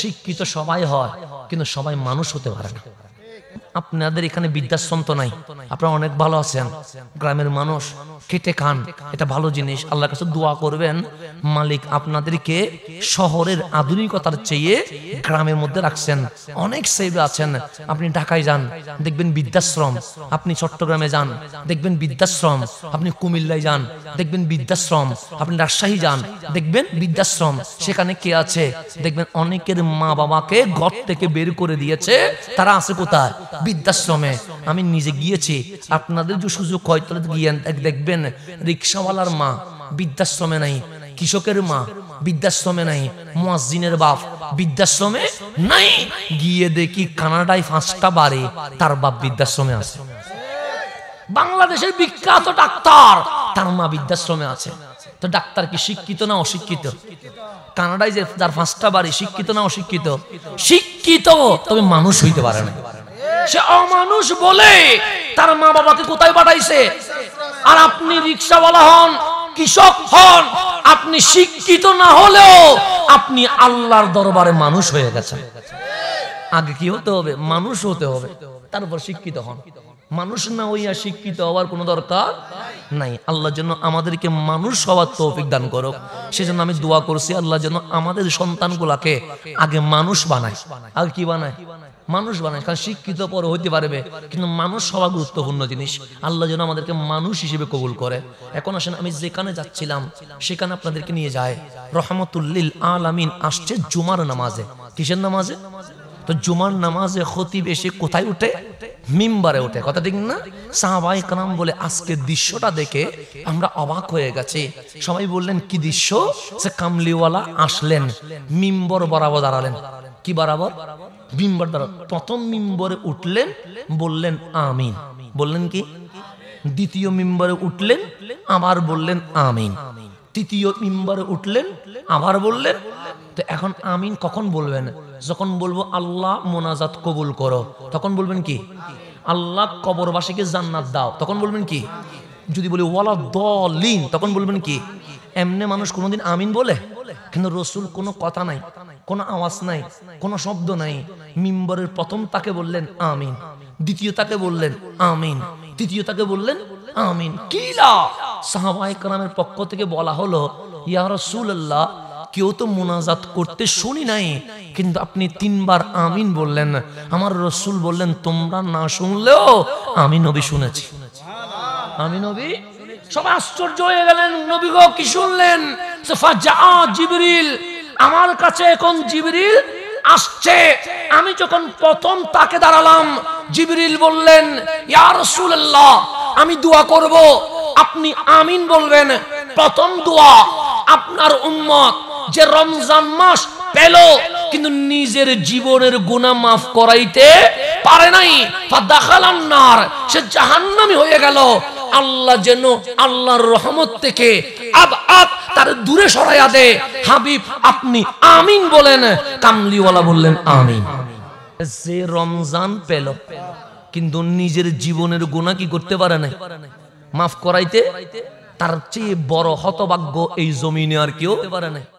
শিক্ষিত সবাই হয় কিন্তু সবাই মানুষ হতে পারে না আপনাদের এখানে বিদ্যার সন্ত নাই আপনারা অনেক ভালো আছেন গ্রামের মানুষ খেটে খান এটা ভালো জিনিস আল্লাহ কাছে দোয়া করবেন মালিক আপনাদেরকে শহরের আধুনিকতার চেয়ে গ্রামের মধ্যে রাখছেন অনেক সেবে আছেন আপনি ঢাকায় যান দেখবেন বৃদ্ধাশ্রম আপনি চট্টগ্রামে যান দেখবেন বৃদ্ধাশ্রম আপনি কুমিল্লায় যান দেখবেন বৃদ্ধাশ্রম আপনি রাজশাহী যান দেখবেন বৃদ্ধাশ্রম সেখানে কে আছে দেখবেন অনেকের মা বাবাকে ঘর থেকে বের করে দিয়েছে তারা আছে কোথায় বৃদ্ধাশ্রমে আমি নিজে গিয়েছি আপনাদের যে সুযোগ হয় তাহলে গিয়ে দেখবেন রিক্সাওয়ালার মা বৃদ্ধাশ্রমে নাই কৃষকের মা বৃদ্ধাশ্রমে নাই মোয়াজিনের বাপ বৃদ্ধাশ্রমে নাই গিয়ে দেখি কানাডায় পাঁচটা বাড়ে তার বাপ বৃদ্ধাশ্রমে আছে বাংলাদেশের বিখ্যাত ডাক্তার তার মা বৃদ্ধাশ্রমে আছে তো ডাক্তার কি শিক্ষিত না অশিক্ষিত কানাডায় যে যার পাঁচটা বাড়ি শিক্ষিত না অশিক্ষিত শিক্ষিত তবে মানুষ হইতে পারে না সে অমানুষ বলে তার মা বাবাকে কোথায় পাঠাইছে আর আপনি রিক্সাওয়ালা হন কৃষক হন আপনি শিক্ষিত না হলেও আপনি আল্লাহর দরবারে মানুষ হয়ে গেছেন আগে কি হতে হবে মানুষ হতে হবে তারপর শিক্ষিত হন মানুষ না হইয়া শিক্ষিত হওয়ার কোনো দরকার নাই আল্লাহ যেন আমাদেরকে মানুষ হওয়ার তৌফিক দান করো সেজন্য আমি দোয়া করছি আল্লাহ যেন আমাদের সন্তানগুলাকে আগে মানুষ বানায় আগে কি বানায় মানুষ বানায় কারণ শিক্ষিত পর হইতে পারবে কিন্তু মানুষ হওয়া গুরুত্বপূর্ণ জিনিস আল্লাহ যেন আমাদেরকে মানুষ হিসেবে কবুল করে এখন আসেন আমি যেখানে যাচ্ছিলাম সেখানে আপনাদেরকে নিয়ে যায় রহমতুল্লিল আল আমিন আসছে জুমার নামাজে কিসের নামাজে তো জুমার নামাজে খতিব এসে কোথায় উঠে মিম্বারে উঠে কথা ঠিক না সাহাবাই কালাম বলে আজকে দৃশ্যটা দেখে আমরা অবাক হয়ে গেছি সবাই বললেন কি দৃশ্য সে কামলিওয়ালা আসলেন মিম্বর বরাবর দাঁড়ালেন কি বরাবর মিম্বর দাঁড়াল প্রথম মিম্বরে উঠলেন বললেন আমিন বললেন কি দ্বিতীয় মিম্বরে উঠলেন আবার বললেন আমিন তৃতীয় মিম্বারে উঠলেন আবার বললেন তো এখন আমিন কখন বলবেন যখন বলবো আল্লাহ মোনাজাত কবুল করো তখন বলবেন কি আল্লাহ কবরবাসীকে জান্নাত দাও তখন বলবেন কি যদি বলি ওয়ালা দলিন তখন বলবেন কি এমনি মানুষ কোনোদিন আমিন বলে কিন্তু রসুল কোনো কথা নাই কোনো আওয়াজ নাই কোনো শব্দ নাই মিম্বরের প্রথম তাকে বললেন আমিন দ্বিতীয় তাকে বললেন আমিন তৃতীয় তাকে বললেন আমিন কিলা সাহাবাই পক্ষ থেকে বলা হলো ইয়া কেউ তো মোনাজাত করতে শুনি নাই কিন্তু আপনি তিনবার আমিন বললেন আমার রসুল বললেন তোমরা না শুনলেও আমি নবী শুনেছি আমি নবী সব আশ্চর্য হয়ে গেলেন নবী গো কি শুনলেন জিবরিল আমার কাছে এখন জিবরিল আসছে আমি যখন প্রথম তাকে দাঁড়ালাম জিবরিল বললেন ইয়া রাসূলুল্লাহ আমি দোয়া করব আপনি আমিন বলবেন প্রথম দোয়া আপনার উম্মত যে রমজান মাস পেল কিন্তু নিজের জীবনের গুণা মাফ করাইতে পারে নাই নার সে জাহান্নামি হয়ে গেল আল্লাহ যেন আল্লাহর রহমত থেকে আব আব তার দূরে সরাইয়া দে হাবিব আপনি আমিন বলেন কামলিওয়ালা বললেন আমিন যে রমজান পেল কিন্তু নিজের জীবনের গুণা কি করতে পারে নাই মাফ করাইতে তার চেয়ে বড় হতভাগ্য এই জমিনে আর কেউ পারে না